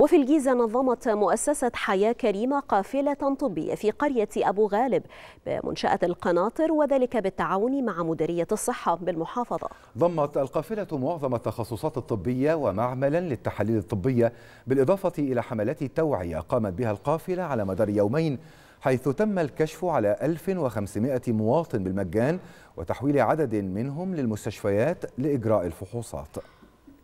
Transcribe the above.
وفي الجيزة نظمت مؤسسة حياة كريمة قافلة طبية في قرية أبو غالب بمنشأة القناطر وذلك بالتعاون مع مديرية الصحة بالمحافظة ضمت القافلة معظم التخصصات الطبية ومعملا للتحاليل الطبية بالإضافة إلى حملات توعية قامت بها القافلة على مدار يومين حيث تم الكشف على 1500 مواطن بالمجان وتحويل عدد منهم للمستشفيات لإجراء الفحوصات